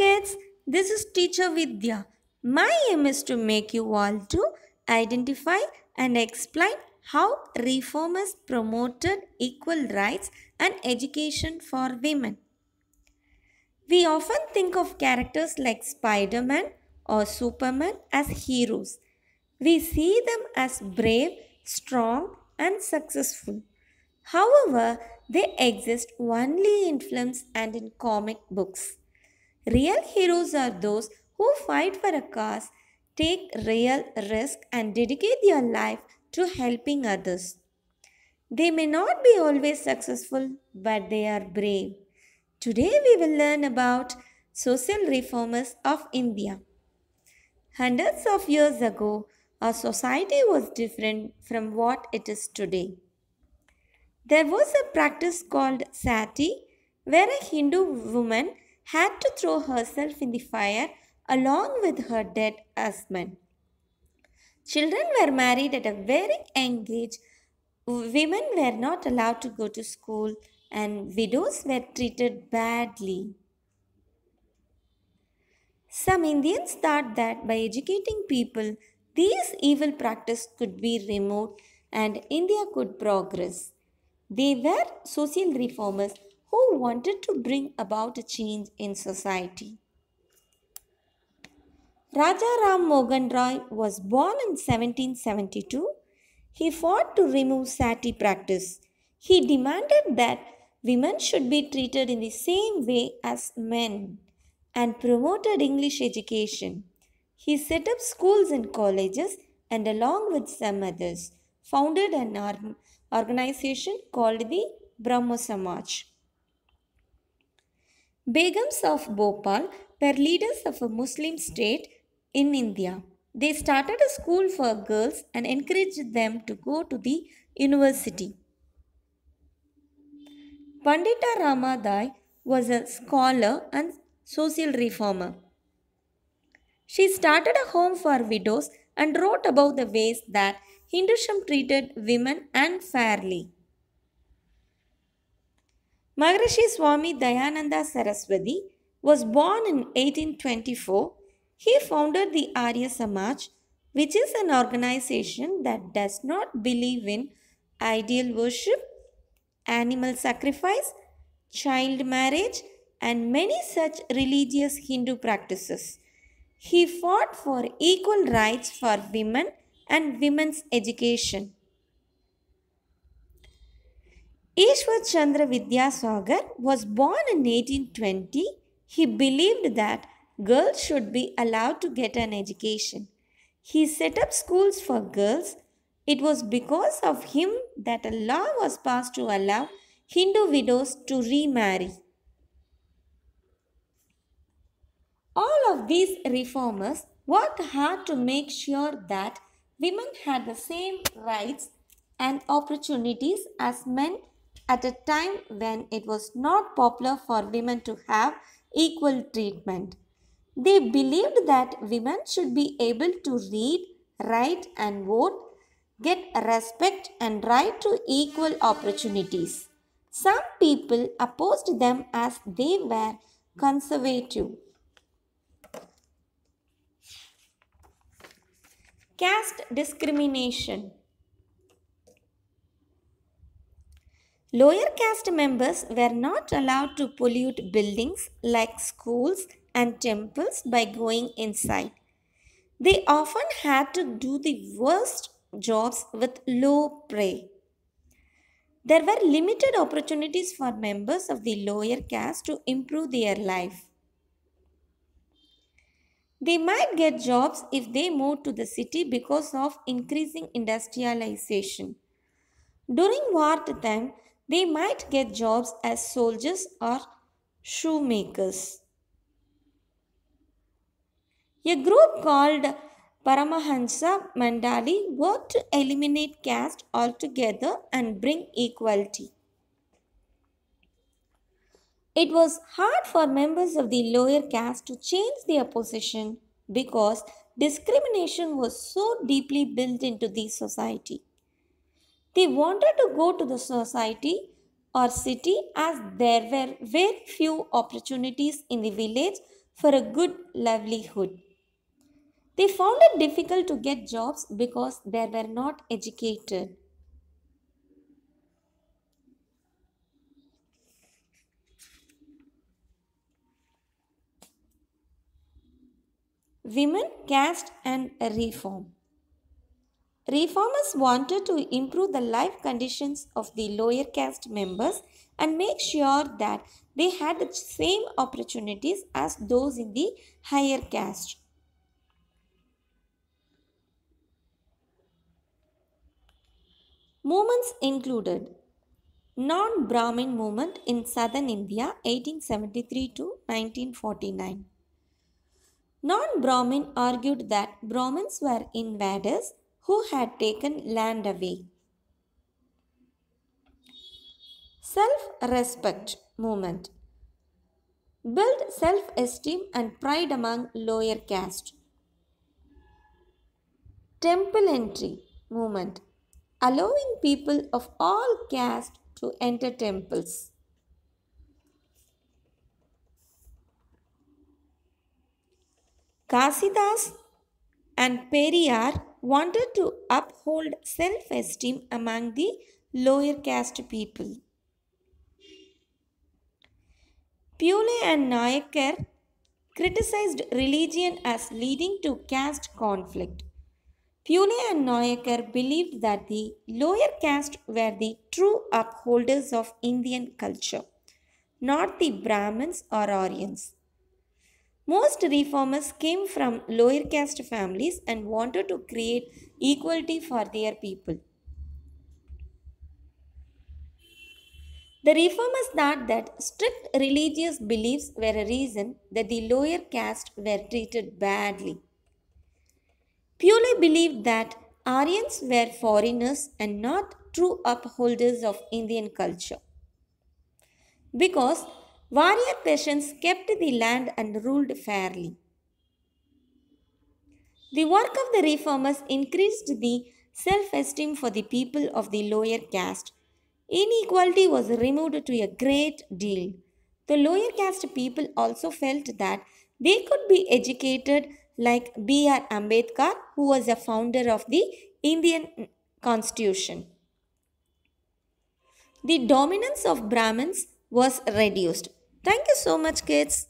kids, this is teacher Vidya. My aim is to make you all to identify and explain how reformers promoted equal rights and education for women. We often think of characters like Spider-Man or Superman as heroes. We see them as brave, strong and successful. However, they exist only in films and in comic books. Real heroes are those who fight for a cause, take real risk and dedicate their life to helping others. They may not be always successful, but they are brave. Today we will learn about social reformers of India. Hundreds of years ago, our society was different from what it is today. There was a practice called sati, where a Hindu woman had to throw herself in the fire along with her dead husband. Children were married at a very young age. Women were not allowed to go to school, and widows were treated badly. Some Indians thought that by educating people, these evil practices could be removed and India could progress. They were social reformers who wanted to bring about a change in society. Raja Ram Mohan Roy was born in 1772. He fought to remove sati practice. He demanded that women should be treated in the same way as men and promoted English education. He set up schools and colleges and along with some others founded an organization called the Brahmo Samaj. Begums of Bhopal were leaders of a Muslim state in India. They started a school for girls and encouraged them to go to the university. Pandita Ramadai was a scholar and social reformer. She started a home for widows and wrote about the ways that Hinduism treated women unfairly. Maharishi Swami Dayananda Saraswati was born in 1824. He founded the Arya Samaj, which is an organization that does not believe in ideal worship, animal sacrifice, child marriage, and many such religious Hindu practices. He fought for equal rights for women and women's education. Ishwar Chandra Sagar was born in 1820. He believed that girls should be allowed to get an education. He set up schools for girls. It was because of him that a law was passed to allow Hindu widows to remarry. All of these reformers worked hard to make sure that women had the same rights and opportunities as men at a time when it was not popular for women to have equal treatment. They believed that women should be able to read, write, and vote, get respect, and right to equal opportunities. Some people opposed them as they were conservative. Caste discrimination. Lower caste members were not allowed to pollute buildings like schools and temples by going inside. They often had to do the worst jobs with low pay. There were limited opportunities for members of the lower caste to improve their life. They might get jobs if they moved to the city because of increasing industrialization. During wartime, they might get jobs as soldiers or shoemakers. A group called Paramahansa Mandali worked to eliminate caste altogether and bring equality. It was hard for members of the lower caste to change their position because discrimination was so deeply built into the society. They wanted to go to the society or city as there were very few opportunities in the village for a good livelihood. They found it difficult to get jobs because they were not educated. Women, caste, and reform. Reformers wanted to improve the life conditions of the lower caste members and make sure that they had the same opportunities as those in the higher caste. Movements included Non-Brahmin movement in southern India 1873 to 1949. Non-Brahmin argued that Brahmins were invaders who had taken land away. Self-respect movement build self-esteem and pride among lower caste. Temple entry movement allowing people of all caste to enter temples. Kasidas and Periyar wanted to uphold self esteem among the lower caste people. Pule and Nayakar criticized religion as leading to caste conflict. Pule and Nayakar believed that the lower caste were the true upholders of Indian culture, not the Brahmins or Aryans. Most reformers came from lower caste families and wanted to create equality for their people. The reformers thought that strict religious beliefs were a reason that the lower caste were treated badly. Pule believed that Aryans were foreigners and not true upholders of Indian culture. Because Warrior Persians kept the land and ruled fairly. The work of the reformers increased the self esteem for the people of the lower caste. Inequality was removed to a great deal. The lower caste people also felt that they could be educated like B.R. Ambedkar, who was a founder of the Indian Constitution. The dominance of Brahmins was reduced. Thank you so much, kids.